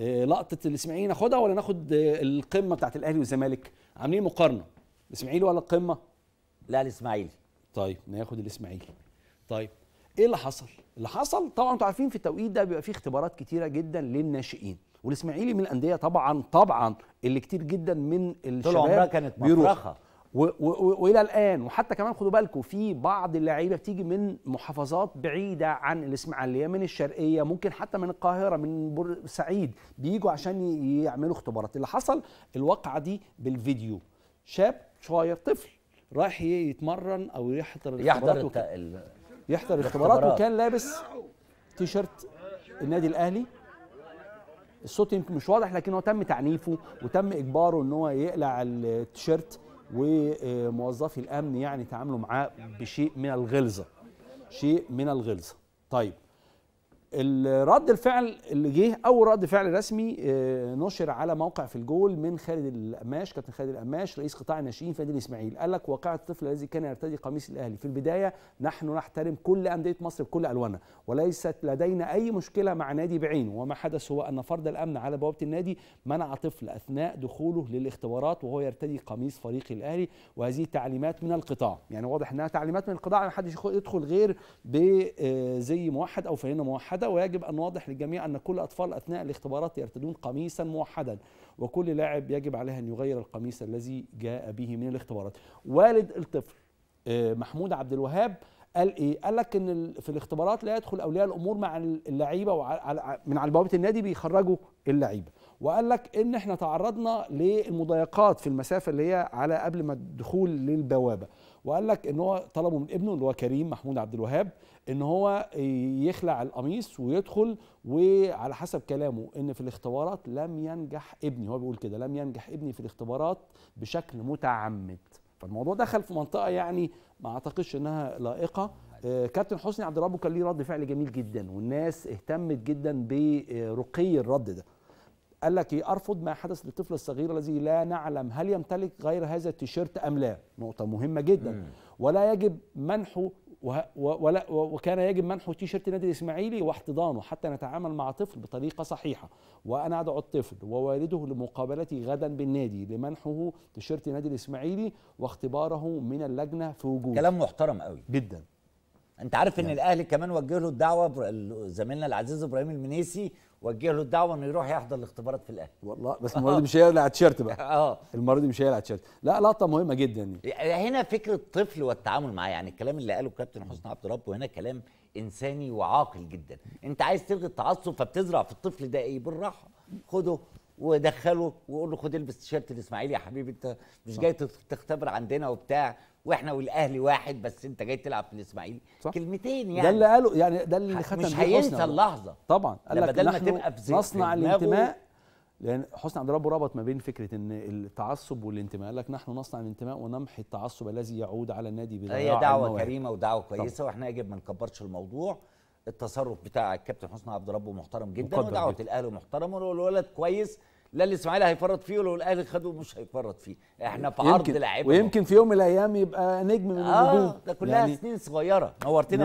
آه، لقطه الاسماعيلي ناخدها ولا ناخد آه، القمه بتاعت الاهلي والزمالك عاملين مقارنه الاسماعيلي ولا القمه لا الاسماعيلي طيب ناخد الاسماعيلي طيب ايه اللي حصل اللي حصل طبعا انتوا عارفين في التوقيت ده بيبقى فيه اختبارات كتيره جدا للناشئين والاسماعيلي من الانديه طبعا طبعا اللي كتير جدا من الشباب طول عمرها كانت مفرخه والى الان وحتى كمان خدوا بالكم في بعض اللعيبه بتيجي من محافظات بعيده عن الاسماعيليه من الشرقيه ممكن حتى من القاهره من بورسعيد بيجوا عشان يعملوا اختبارات اللي حصل الواقعه دي بالفيديو شاب صغير طفل رايح يتمرن او يحضر يحضر ال... يحضر الاختبارات وكان لابس تيشرت النادي الاهلي الصوت يمكن مش واضح لكن هو تم تعنيفه وتم اجباره ان هو يقلع التيشيرت وموظفي الامن يعني تعاملوا معاه بشيء من الغلظه شيء من الغلظه طيب رد الفعل اللي جه اول رد فعل رسمي آه، نشر على موقع في الجول من خالد القماش كابتن خالد القماش رئيس قطاع الناشئين في نادي الاسماعيلي قال لك واقعه الطفل الذي كان يرتدي قميص الاهلي في البدايه نحن نحترم كل انديه مصر بكل الوانها وليست لدينا اي مشكله مع نادي بعينه وما حدث هو ان فرد الامن على بوابه النادي منع طفل اثناء دخوله للاختبارات وهو يرتدي قميص فريق الاهلي وهذه تعليمات من القطاع يعني واضح انها تعليمات من القطاع ما حدش يدخل غير بزي آه، موحد او فانه موحد واحدة ويجب أن نوضح للجميع أن كل أطفال أثناء الاختبارات يرتدون قميصا موحدا وكل لاعب يجب عليه أن يغير القميص الذي جاء به من الاختبارات والد الطفل آه، محمود عبد الوهاب قال ايه؟ قال لك ان في الاختبارات لا يدخل اولياء الامور مع اللعيبه وعلى من على بوابه النادي بيخرجوا اللعيبه وقال لك ان احنا تعرضنا للمضايقات في المسافه اللي هي على قبل ما الدخول للبوابه وقال لك ان هو طلبوا من ابنه اللي هو كريم محمود عبد الوهاب ان هو يخلع القميص ويدخل وعلى حسب كلامه ان في الاختبارات لم ينجح ابني هو بيقول كده لم ينجح ابني في الاختبارات بشكل متعمد فالموضوع دخل في منطقه يعني ما اعتقدش انها لائقه آه، كابتن حسني عبد ربه كان ليه رد فعل جميل جدا والناس اهتمت جدا برقي الرد ده قال لك ايه ارفض ما حدث للطفل الصغير الذي لا نعلم هل يمتلك غير هذا التيشيرت ام لا نقطه مهمه جدا ولا يجب منحه وكان يجب منح تيشيرت نادي الاسماعيلي واحتضانه حتى نتعامل مع طفل بطريقه صحيحه وانا ادعو الطفل ووالده لمقابلتي غدا بالنادي لمنحه تيشيرت نادي الاسماعيلي واختباره من اللجنه في وجود كلام محترم قوي جدا انت عارف يعني. ان الاهلي كمان وجه له الدعوه زميلنا العزيز ابراهيم المنيسي وجه له الدعوه انه يروح يحضر الاختبارات في الاهلي والله بس المره دي مش هيقلع تيشيرت بقى اه المره دي مش هيقلع تيشيرت لا لقطه مهمه جدا دي. هنا فكره الطفل والتعامل معاه يعني الكلام اللي قاله كابتن حسني عبد رب وهنا كلام انساني وعاقل جدا انت عايز تلغي التعصب فبتزرع في الطفل ده ايه بالراحه خده ودخله وقول له خد البس تيشيرت الاسماعيلي يا حبيبي انت مش جاي تختبر عندنا وبتاع واحنا والاهلي واحد بس انت جاي تلعب في الاسماعيلي كلمتين يعني ده اللي قاله يعني ده اللي ختم مش هينسى اللحظه طبعا قال لك بدل ما تبقى في نصنع الانتماء لان حسني عبد ربه ربط ما بين فكره ان التعصب والانتماء قال لك نحن نصنع الانتماء ونمحي التعصب الذي يعود على النادي بضياع هي دعوه كريمه ودعوه كويسه واحنا يجب ما نكبرش الموضوع التصرف بتاع الكابتن حسني عبد ربه محترم جدا ودعوه الاهلي محترمه والولد كويس لا الاسماعيلي هيفرط فيه ولو الاهلي خده مش هيفرط فيه احنا في عرض لعيبه ويمكن في يوم من الايام يبقى نجم من النجوم آه ده كلها يعني سنين صغيره نورتنا